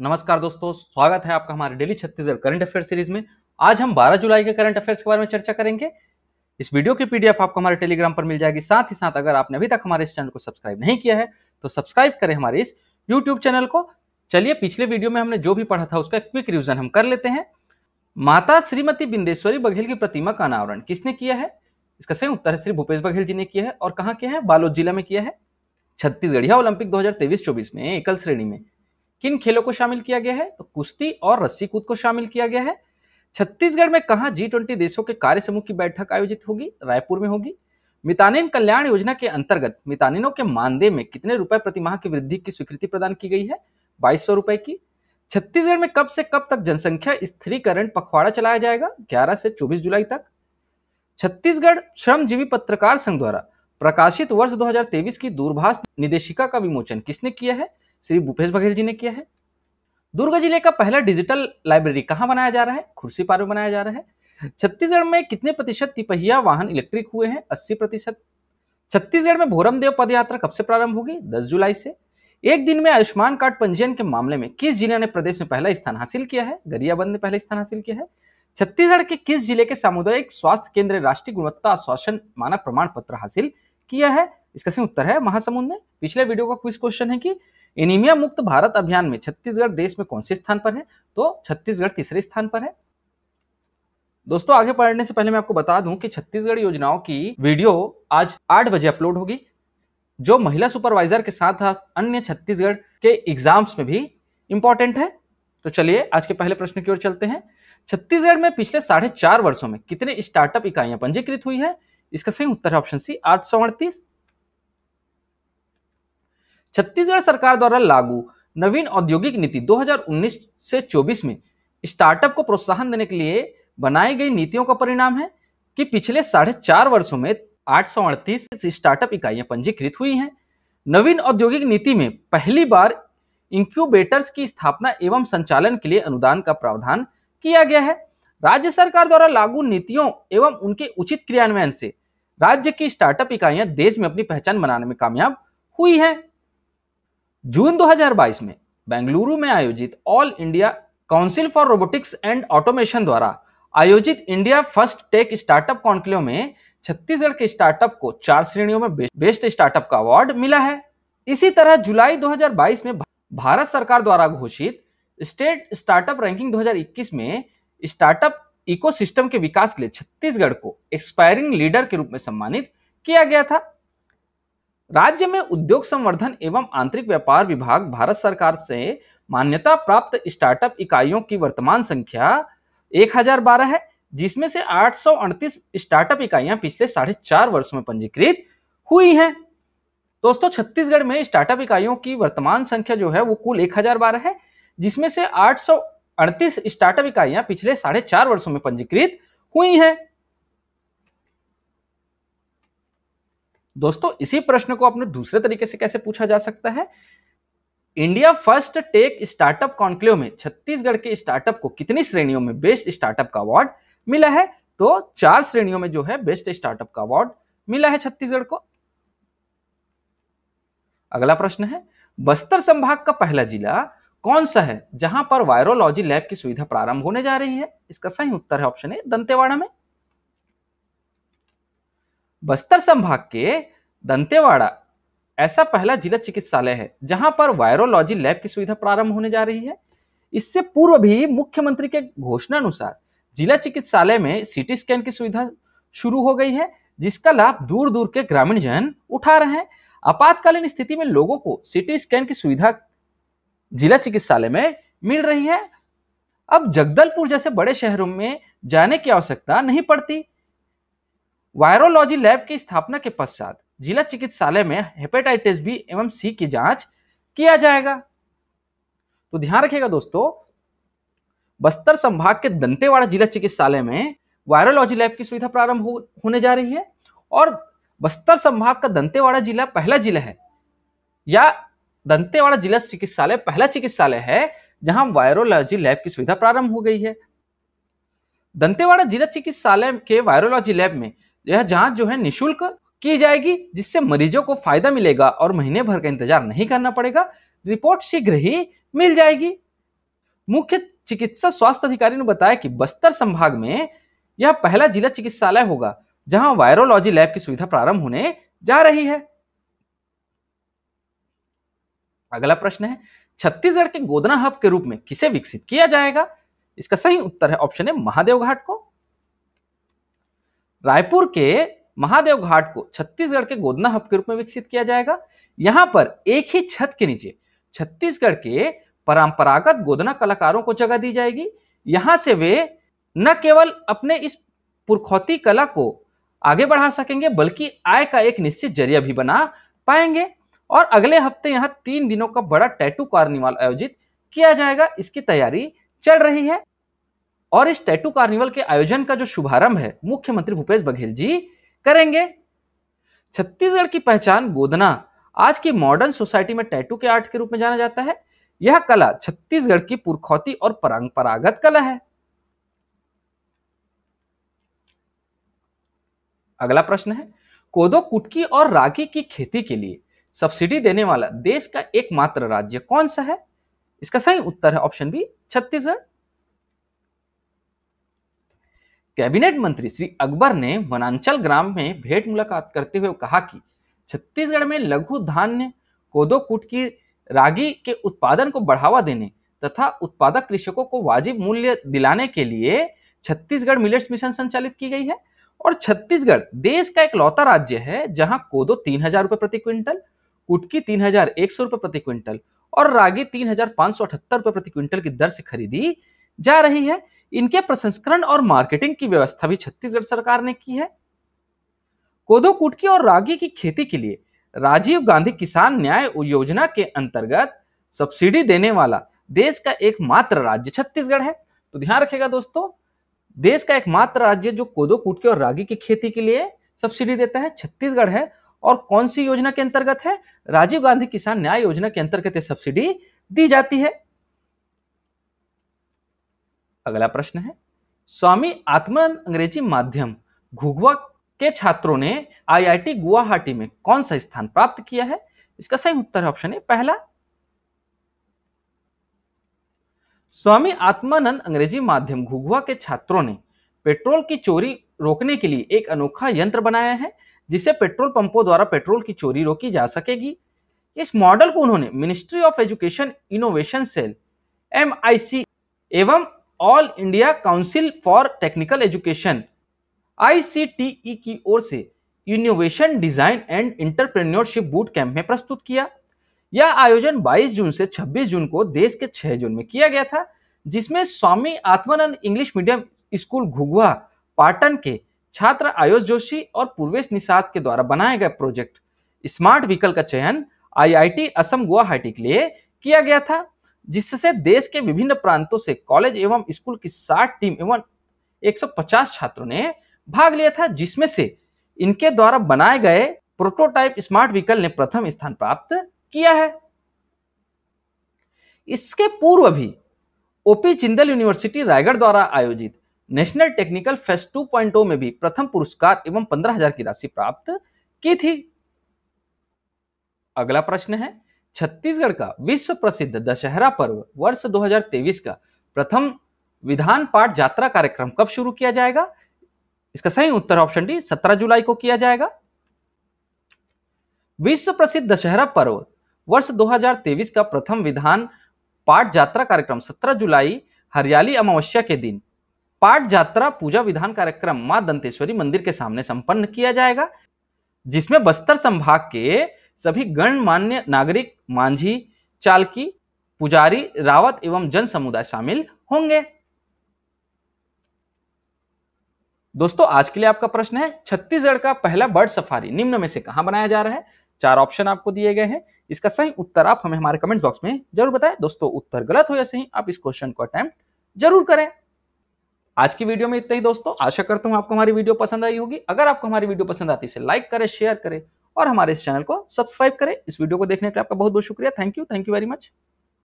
नमस्कार दोस्तों स्वागत है आपका हमारे daily Chhattisgarh current affair series में आज हम 12 जुलाई के करंट अफेयर्स के बारे में चर्चा करेंगे इस वीडियो की पीडीएफ आपको हमारे टेलीग्राम पर मिल जाएगी साथ ही साथ अगर आपने अभी तक हमारे इस चैनल को सब्सक्राइब नहीं किया है तो सब्सक्राइब करें हमारे इस यूट्यूब चैनल को चलिए पिछले वीडियो में हमने जो भी पढ़ा था उसका क्विक रिविजन हम कर लेते हैं माता श्रीमती बिंदेश्वरी बघेल की प्रतिमा का अनावरण किसने किया है इसका सही उत्तर है श्री भूपेश बघेल जी ने किया है और कहाँ किया है बालोद जिला में किया है छत्तीसगढ़िया ओलंपिक 2023-24 में एकल श्रेणी में किन खेलों को शामिल किया गया है तो कुश्ती और रस्सी कूद को शामिल किया गया है छत्तीसगढ़ में कहा जी ट्वेंटी देशों के कार्य समूह की बैठक आयोजित होगी रायपुर में होगी मितानिन कल्याण योजना के अंतर्गत मितानिनों के मानदेय में कितने रुपए प्रति माह की वृद्धि की स्वीकृति प्रदान की गई है बाईस सौ रुपए की छत्तीसगढ़ में कब से कब तक जनसंख्या स्थिरीकरण पखवाड़ा चलाया जाएगा 11 से 24 जुलाई तक छत्तीसगढ़ श्रमजीवी पत्रकार संघ द्वारा प्रकाशित वर्ष 2023 की दूरभाष निदेशिका का विमोचन किसने किया है श्री भूपेश बघेल जी ने किया है दुर्ग जिले का पहला डिजिटल लाइब्रेरी कहाँ बनाया जा रहा है खुर्सीपार में बनाया जा रहा है छत्तीसगढ़ में कितने प्रतिशत तिपहिया वाहन इलेक्ट्रिक हुए हैं अस्सी प्रतिशत छत्तीसगढ़ में भोरमदेव पदयात्रा कब से प्रारंभ होगी दस जुलाई से एक दिन में आयुष्मान कार्ड पंजीयन के मामले में किस जिले ने प्रदेश में पहला स्थान हासिल किया है गरियाबंद ने पहला स्थान हासिल किया है छत्तीसगढ़ के किस जिले के सामुदायिक स्वास्थ्य केंद्र राष्ट्रीय गुणवत्ता आश्वासन मानक प्रमाण पत्र हासिल किया है इसका सही उत्तर है महासमुंद में पिछले वीडियो का क्विज क्वेश्चन है कि एनीमिया मुक्त भारत अभियान में छत्तीसगढ़ देश में कौन से स्थान पर है तो छत्तीसगढ़ तीसरे स्थान पर है दोस्तों आगे पढ़ने से पहले मैं आपको बता दूं कि छत्तीसगढ़ योजनाओं की वीडियो आज आठ बजे अपलोड होगी जो महिला सुपरवाइजर के साथ अन्य छत्तीसगढ़ के एग्जाम्स में भी इंपॉर्टेंट है तो चलिए आज के पहले प्रश्न की ओर चलते हैं छत्तीसगढ़ में पिछले साढ़े चार वर्षों में कितने स्टार्टअप इकाइयां पंजीकृत हुई है इसका सही उत्तर है ऑप्शन सी आठ सौ अड़तीस छत्तीसगढ़ सरकार द्वारा लागू नवीन औद्योगिक नीति 2019 से 24 में स्टार्टअप को प्रोत्साहन देने के लिए बनाई गई नीतियों का परिणाम है कि पिछले साढ़े चार वर्षो में आठ स्टार्टअप इकाइयां पंजीकृत हुई हैं नवीन औद्योगिक नीति में पहली बार इंक्यूबेटर्स की स्थापना एवं संचालन के लिए अनुदान का प्रावधान किया गया है राज्य सरकार द्वारा लागू नीतियों एवं उनके उचित क्रियान्वयन से राज्य की स्टार्टअप इकाइयां देश में अपनी पहचान बनाने में कामयाब हुई हैं जून 2022 में बेंगलुरु में आयोजित all India council for robotics and automation द्वारा आयोजित India first tech startup conclave में छत्तीसगढ़ के स्टार्टअप को चार श्रेणियों में बेस्ट स्टार्टअप का अवार्ड मिला है इसी तरह जुलाई 2022 में भारत सरकार द्वारा घोषित स्टेट स्टार्टअप रैंकिंग 2021 में स्टार्टअप इकोसिस्टम के विकास के लिए छत्तीसगढ़ को एक्सपायरिंग लीडर के रूप में सम्मानित किया गया था राज्य में उद्योग संवर्धन एवं आंतरिक व्यापार विभाग भारत सरकार से मान्यता प्राप्त स्टार्टअप इकाइयों की वर्तमान संख्या 1012 है जिसमें से आठ स्टार्टअप इकाइयां पिछले साढ़े चार वर्ष में पंजीकृत हुई हैं दोस्तों छत्तीसगढ़ में स्टार्टअप इकाइयों की वर्तमान संख्या जो है वो कुल 1012 है जिसमें से आठ स्टार्टअप इकाइयां पिछले साढ़े चार वर्षों में पंजीकृत हुई हैं दोस्तों इसी प्रश्न को अपने दूसरे तरीके से कैसे पूछा जा सकता है India first tech startup conclave में छत्तीसगढ़ के स्टार्टअप को कितनी श्रेणियों में बेस्ट स्टार्टअप का अवार्ड मिला है तो चार श्रेणियों में जो है बेस्ट स्टार्टअप का अवार्ड मिला है छत्तीसगढ़ को अगला प्रश्न है बस्तर संभाग का पहला जिला कौन सा है जहां पर वायरोलॉजी लैब की सुविधा प्रारंभ होने जा रही है इसका सही उत्तर है ऑप्शन ए दंतेवाड़ा में बस्तर संभाग के दंतेवाड़ा ऐसा पहला जिला चिकित्सालय है जहां पर वायरोलॉजी लैब की सुविधा प्रारंभ होने जा रही है इससे पूर्व भी मुख्यमंत्री के घोषणा अनुसार जिला चिकित्सालय में सीटी स्कैन की सुविधा शुरू हो गई है जिसका लाभ दूर दूर के ग्रामीण जन उठा रहे हैं आपातकालीन स्थिति में लोगों को सीटी स्कैन की सुविधा जिला चिकित्सालय में मिल रही है अब जगदलपुर जैसे बड़े शहरों में जाने की आवश्यकता नहीं पड़ती वायरोलॉजी लैब की स्थापना के पश्चात जिला चिकित्सालय में हेपेटाइटिस बी एवं सी की जांच किया जाएगा तो ध्यान रखिएगा दोस्तों बस्तर संभाग के दंतेवाड़ा जिला चिकित्सालय में वायरोलॉजी लैब की सुविधा प्रारंभ हो, होने जा रही है और बस्तर संभाग का दंतेवाड़ा जिला पहला जिला है या दंतेवाड़ा जिला चिकित्सालय पहला चिकित्सालय है जहां वायरोलॉजी लैब की सुविधा प्रारंभ हो गई है दंतेवाड़ा जिला चिकित्सालय के वायरोलॉजी लैब में यह जांच जो है निशुल्क की जाएगी जिससे मरीजों को फायदा मिलेगा और महीने भर का इंतजार नहीं करना पड़ेगा रिपोर्ट शीघ्र ही मिल जाएगी मुख्य चिकित्सा स्वास्थ्य अधिकारी ने बताया कि बस्तर संभाग में यह पहला जिला चिकित्सालय होगा जहां वायरोलॉजी लैब की सुविधा प्रारंभ होने जा रही है अगला प्रश्न है छत्तीसगढ़ के गोदना हब के रूप में किसे विकसित किया जाएगा इसका सही उत्तर है ऑप्शन है महादेव घाट को रायपुर के महादेव घाट को छत्तीसगढ़ के गोदना हब के रूप में विकसित किया जाएगा यहाँ पर एक ही छत के नीचे छत्तीसगढ़ के परंपरागत गोदना कलाकारों को जगह दी जाएगी यहाँ से वे न केवल अपने इस पुरखौती कला को आगे बढ़ा सकेंगे बल्कि आय का एक निश्चित जरिया भी बना पाएंगे और अगले हफ्ते यहाँ तीन दिनों का बड़ा टैटू कार्निवाल आयोजित किया जाएगा इसकी तैयारी चल रही है और इस टैटू कार्निवल के आयोजन का जो शुभारंभ है मुख्यमंत्री भूपेश बघेल जी करेंगे छत्तीसगढ़ की पहचान गोदना आज की मॉडर्न सोसाइटी में टैटू के आर्ट के रूप में जाना जाता है यह कला छत्तीसगढ़ की पुरखौती और परंपरागत कला है अगला प्रश्न है कोदो कुटकी और रागी की खेती के लिए सब्सिडी देने वाला देश का एकमात्र राज्य कौन सा है इसका सही उत्तर है ऑप्शन बी छत्तीसगढ़ कैबिनेट मंत्री श्री अकबर ने वनांचल ग्राम में भेंट मुलाकात करते हुए कहा कि छत्तीसगढ़ में लघु धान्य कुट की रागी के उत्पादन को बढ़ावा देने तथा उत्पादक कृषकों को वाजिब मूल्य दिलाने के लिए छत्तीसगढ़ मिलेट्स मिशन संचालित की गई है और छत्तीसगढ़ देश का एक लौता राज्य है जहां कोदो तीन हजार रुपये प्रति क्विंटल कुटकी तीन हजार एक सौ रुपए प्रति क्विंटल और रागी तीन हजार पांच सौ अठहत्तर रुपए प्रति क्विंटल की दर से खरीदी जा रही है इनके प्रसंस्करण और मार्केटिंग की व्यवस्था भी छत्तीसगढ़ सरकार ने की है कोदो कुटकी और रागी की खेती के लिए राजीव गांधी किसान न्याय योजना के अंतर्गत सब्सिडी देने वाला देश का एकमात्र राज्य छत्तीसगढ़ है तो ध्यान रखेगा दोस्तों देश का एकमात्र राज्य जो कोदो कुटकी और रागी की खेती के लिए सब्सिडी देता है छत्तीसगढ़ है और कौन सी योजना के अंतर्गत है राजीव गांधी किसान न्याय योजना के अंतर्गत सब्सिडी दी जाती है अगला प्रश्न है स्वामी आत्मन अंग्रेजी माध्यम घुघुआ के छात्रों ने आईआईटी गुवाहाटी में कौन सा स्थान प्राप्त किया है इसका सही उत्तर है ऑप्शन ए पहला स्वामी आत्मानंद अंग्रेजी माध्यम घुघुआ के छात्रों ने पेट्रोल की चोरी रोकने के लिए एक अनोखा यंत्र बनाया है जिसे पेट्रोल पंपों द्वारा पेट्रोल की चोरी रोकी जा सकेगी इस मॉडल को उन्होंने ministry of education innovation cell M एवं all India council for technical education AICTE की ओर से innovation design and entrepreneurship boot camp में प्रस्तुत किया यह आयोजन 22 जून से 26 जून को देश के 6 जून में किया गया था जिसमें Swami Atmanand English medium school Ghugua Patan के छात्र आयुष जोशी और पूर्वेश निषाद के द्वारा बनाए गए प्रोजेक्ट स्मार्ट व्हीकल का चयन आईआईटी असम गुवाहाटी के लिए किया गया था जिससे देश के विभिन्न प्रांतों से कॉलेज एवं स्कूल की 60 टीम एवं 150 छात्रों ने भाग लिया था जिसमें से इनके द्वारा बनाए गए प्रोटोटाइप स्मार्ट व्हीकल ने प्रथम स्थान प्राप्त किया है इसके पूर्व भी ओपी जिंदल यूनिवर्सिटी रायगढ़ द्वारा आयोजित नेशनल टेक्निकल फेस्ट 2.0 में भी प्रथम पुरस्कार एवं 15,000 की राशि प्राप्त की थी अगला प्रश्न है छत्तीसगढ़ का विश्व प्रसिद्ध दशहरा पर्व वर्ष 2023 का प्रथम विधान पाठ यात्रा कार्यक्रम कब शुरू किया जाएगा इसका सही उत्तर ऑप्शन डी 17 जुलाई को किया जाएगा विश्व प्रसिद्ध दशहरा पर्व वर्ष 2023 का प्रथम विधान पाठ यात्रा कार्यक्रम 17 जुलाई हरियाली अमावस्या के दिन पाठ यात्रा पूजा विधान कार्यक्रम मां दंतेश्वरी मंदिर के सामने संपन्न किया जाएगा जिसमें बस्तर संभाग के सभी गणमान्य नागरिक मांझी चालकी पुजारी रावत एवं जन समुदाय शामिल होंगे दोस्तों आज के लिए आपका प्रश्न है छत्तीसगढ़ का पहला बर्ड सफारी निम्न में से कहां बनाया जा रहा है चार ऑप्शन आपको दिए गए हैं इसका सही उत्तर आप हमें हमारे कमेंट बॉक्स में जरूर बताएं दोस्तों उत्तर गलत हो या सही आप इस क्वेश्चन को अटेम्प्ट जरूर करें आज की वीडियो में इतना ही दोस्तों आशा करता हूं आपको हमारी वीडियो पसंद आई होगी अगर आपको हमारी वीडियो पसंद आती है लाइक करें शेयर करें और हमारे इस चैनल को सब्सक्राइब करें इस वीडियो को देखने के लिए आपका बहुत बहुत शुक्रिया thank you thank you very much